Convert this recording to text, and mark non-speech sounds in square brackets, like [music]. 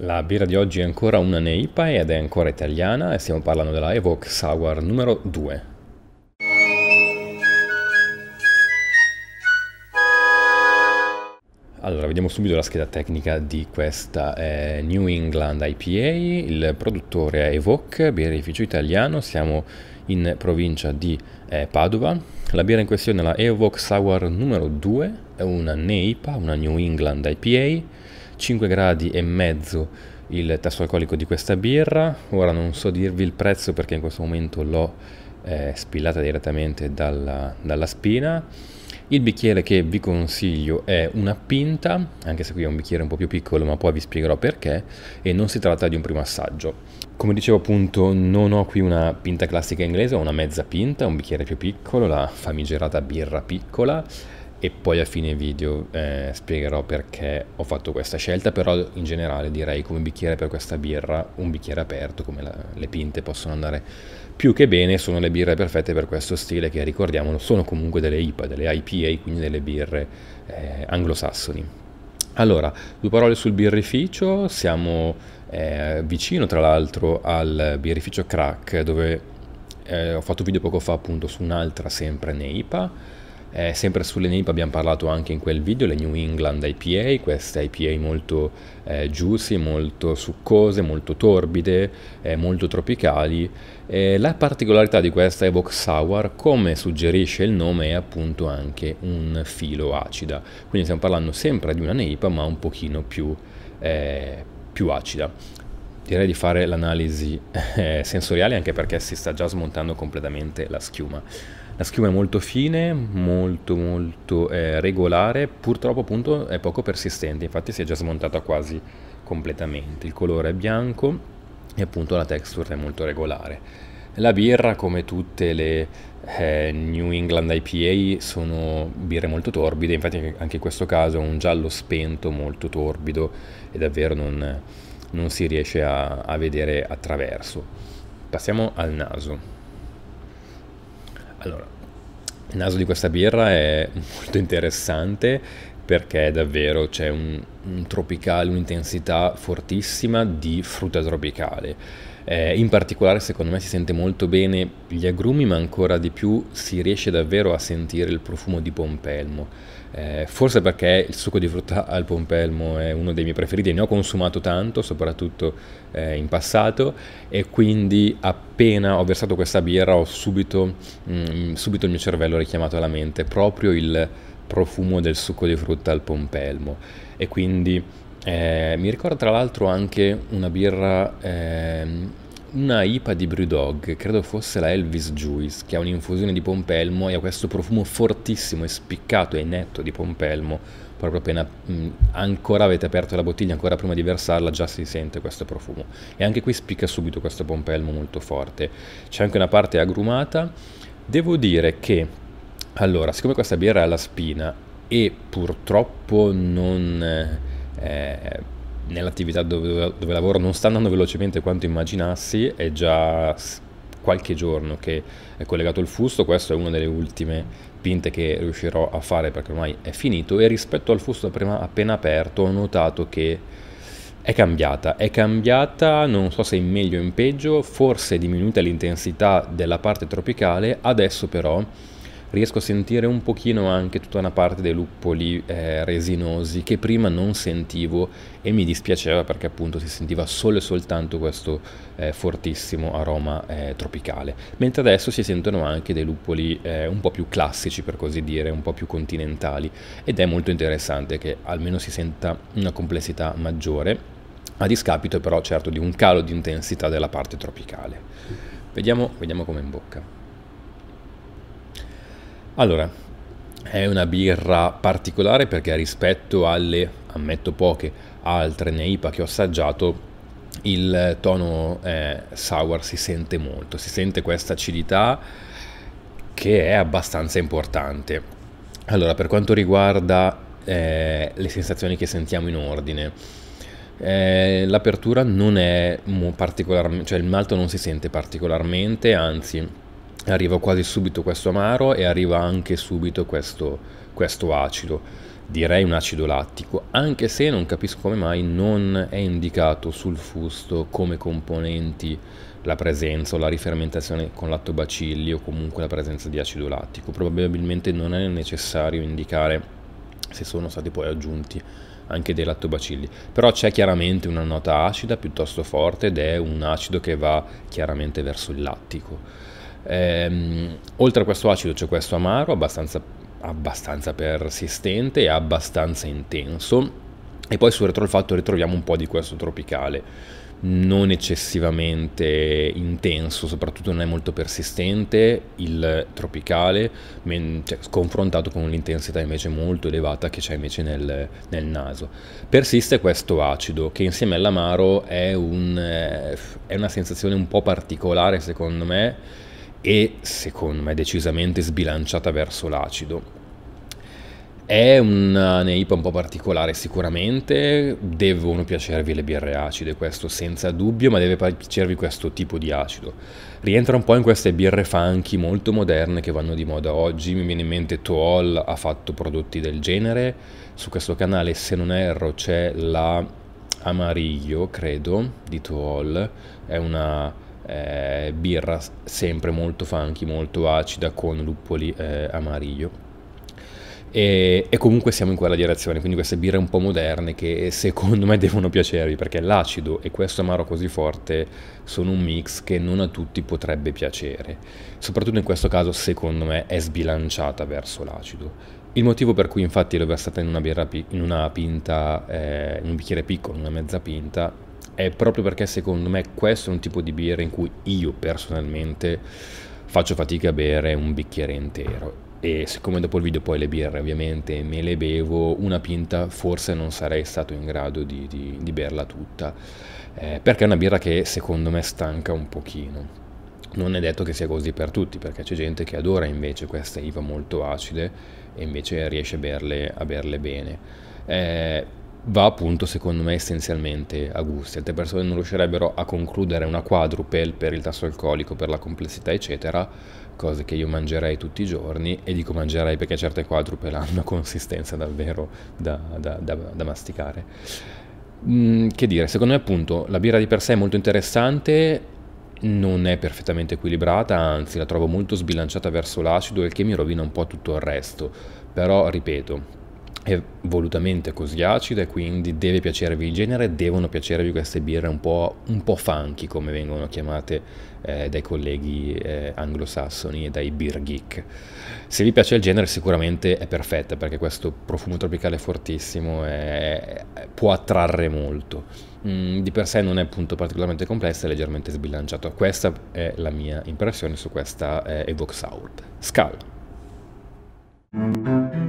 La birra di oggi è ancora una Neipa ed è ancora italiana e stiamo parlando della Evoque Sour numero 2. Allora, vediamo subito la scheda tecnica di questa eh, New England IPA, il produttore è Evoque, birrificio italiano, siamo in provincia di eh, Padova. La birra in questione è la Evoque Sour numero 2, è una Neipa, una New England IPA, 5 gradi e mezzo il tasso alcolico di questa birra, ora non so dirvi il prezzo perché in questo momento l'ho eh, spillata direttamente dalla, dalla spina. Il bicchiere che vi consiglio è una pinta, anche se qui è un bicchiere un po' più piccolo, ma poi vi spiegherò perché, e non si tratta di un primo assaggio. Come dicevo appunto, non ho qui una pinta classica inglese, ho una mezza pinta, un bicchiere più piccolo, la famigerata birra piccola, e poi a fine video eh, spiegherò perché ho fatto questa scelta, però in generale direi come bicchiere per questa birra, un bicchiere aperto, come la, le pinte possono andare più che bene, sono le birre perfette per questo stile che ricordiamolo sono comunque delle IPA, delle IPA, quindi delle birre eh, anglosassoni. Allora, due parole sul birrificio, siamo eh, vicino tra l'altro al birrificio Crack dove eh, ho fatto video poco fa appunto su un'altra sempre Neipa eh, sempre sulle NIP abbiamo parlato anche in quel video, le New England IPA, queste IPA molto eh, juicy, molto succose, molto torbide, eh, molto tropicali. Eh, la particolarità di questa Evox Sour, come suggerisce il nome, è appunto anche un filo acida. Quindi stiamo parlando sempre di una NIPA ma un pochino più, eh, più acida direi di fare l'analisi eh, sensoriale anche perché si sta già smontando completamente la schiuma. La schiuma è molto fine, molto molto eh, regolare, purtroppo appunto è poco persistente, infatti si è già smontata quasi completamente. Il colore è bianco e appunto la texture è molto regolare. La birra, come tutte le eh, New England IPA, sono birre molto torbide, infatti anche in questo caso è un giallo spento molto torbido e davvero non, non si riesce a, a vedere attraverso. Passiamo al naso. Allora, il naso di questa birra è molto interessante perché davvero c'è un, un tropicale, un'intensità fortissima di frutta tropicale eh, in particolare secondo me si sente molto bene gli agrumi, ma ancora di più si riesce davvero a sentire il profumo di pompelmo. Eh, forse perché il succo di frutta al pompelmo è uno dei miei preferiti, ne ho consumato tanto, soprattutto eh, in passato, e quindi appena ho versato questa birra ho subito, mh, mm, subito il mio cervello richiamato alla mente proprio il profumo del succo di frutta al pompelmo e quindi eh, mi ricordo tra l'altro anche una birra, ehm, una IPA di Brewdog, credo fosse la Elvis Juice, che ha un'infusione di pompelmo e ha questo profumo fortissimo e spiccato e netto di pompelmo. Proprio appena mh, mm, ancora avete aperto la bottiglia, ancora prima di versarla, già si sente questo profumo. E anche qui spicca subito questo pompelmo molto forte. C'è anche una parte agrumata. Devo dire che, allora, siccome questa birra è alla spina e purtroppo non... Eh, eh, nell'attività dove, dove, lavoro non sta andando velocemente quanto immaginassi, è già qualche giorno che è collegato il fusto, questa è una delle ultime pinte che riuscirò a fare perché ormai è finito e rispetto al fusto prima, appena aperto ho notato che è cambiata, è cambiata, non so se in meglio o in peggio, forse è diminuita l'intensità della parte tropicale, adesso però riesco a sentire un pochino anche tutta una parte dei luppoli eh, resinosi che prima non sentivo e mi dispiaceva perché appunto si sentiva solo e soltanto questo eh, fortissimo aroma eh, tropicale, mentre adesso si sentono anche dei luppoli eh, un po' più classici per così dire, un po' più continentali ed è molto interessante che almeno si senta una complessità maggiore a discapito però certo di un calo di intensità della parte tropicale. Vediamo, vediamo come in bocca. Allora, è una birra particolare perché rispetto alle, ammetto poche, altre neipa che ho assaggiato, il tono eh, sour si sente molto, si sente questa acidità che è abbastanza importante. Allora, per quanto riguarda eh, le sensazioni che sentiamo in ordine, eh, l'apertura non è particolarmente, cioè il malto non si sente particolarmente, anzi arriva quasi subito questo amaro e arriva anche subito questo, questo acido direi un acido lattico, anche se non capisco come mai non è indicato sul fusto come componenti la presenza o la rifermentazione con lattobacilli o comunque la presenza di acido lattico. Probabilmente non è necessario indicare se sono stati poi aggiunti anche dei lattobacilli, però c'è chiaramente una nota acida piuttosto forte ed è un acido che va chiaramente verso il lattico. Ehm, oltre a questo acido c'è questo amaro, abbastanza, abbastanza persistente e abbastanza intenso. E poi sul retroalfatto ritroviamo un po' di questo tropicale non eccessivamente intenso, soprattutto non è molto persistente il tropicale, men- cioè, confrontato con l'intensità invece molto elevata che c'è invece nel, nel, naso. Persiste questo acido che insieme all'amaro è, un, eh, è una sensazione un po' particolare secondo me e secondo me decisamente sbilanciata verso l'acido. È una neipa un po' particolare sicuramente, devono piacervi le birre acide, questo senza dubbio, ma deve piacervi questo tipo di acido. Rientra un po' in queste birre funky molto moderne che vanno di moda oggi, mi viene in mente Tool ha fatto prodotti del genere, su questo canale se non erro c'è la Amarillo, credo, di Tool, è una eh, birra sempre molto funky, molto acida con luppoli eh, amariglio. E, e, comunque siamo in quella direzione, quindi queste birre un po' moderne che secondo me [laughs] devono piacervi perché l'acido e questo amaro così forte sono un mix che non a tutti potrebbe piacere, soprattutto in questo caso secondo me è sbilanciata verso l'acido. Il motivo per cui infatti l'ho versata in una, birra, in una pinta, eh, in un bicchiere piccolo, una mezza pinta, è proprio perché secondo me questo è un tipo di birra in cui io personalmente faccio fatica a bere un bicchiere intero e siccome dopo il video poi le birre ovviamente me le bevo una pinta forse non sarei stato in grado di, di, di berla tutta eh, perché è una birra che secondo me stanca un pochino non è detto che sia così per tutti perché c'è gente che adora invece queste IVA molto acide e invece riesce a berle, a berle bene eh, va appunto secondo me essenzialmente a gusti, altre persone non riuscirebbero a concludere una quadrupel per il tasso alcolico, per la complessità eccetera, cose che io mangerei tutti i giorni e dico mangerei perché certe quadrupel [laughs] hanno una consistenza davvero da, da, da, da masticare. Mm, che dire, secondo me appunto la birra di per sé è molto interessante, non è perfettamente equilibrata, anzi la trovo molto sbilanciata verso l'acido, il che mi rovina un po' tutto il resto, però ripeto è volutamente così acida e quindi deve piacervi il genere, devono piacervi queste birre un po', un po funky come vengono chiamate eh, dai colleghi eh, anglosassoni e dai beer geek. Se vi piace il genere sicuramente è perfetta perché questo profumo tropicale fortissimo è, può attrarre molto. Mm, di per sé non è appunto particolarmente complessa, è leggermente sbilanciato. Questa è la mia impressione su questa eh, Evox Sour. Scala.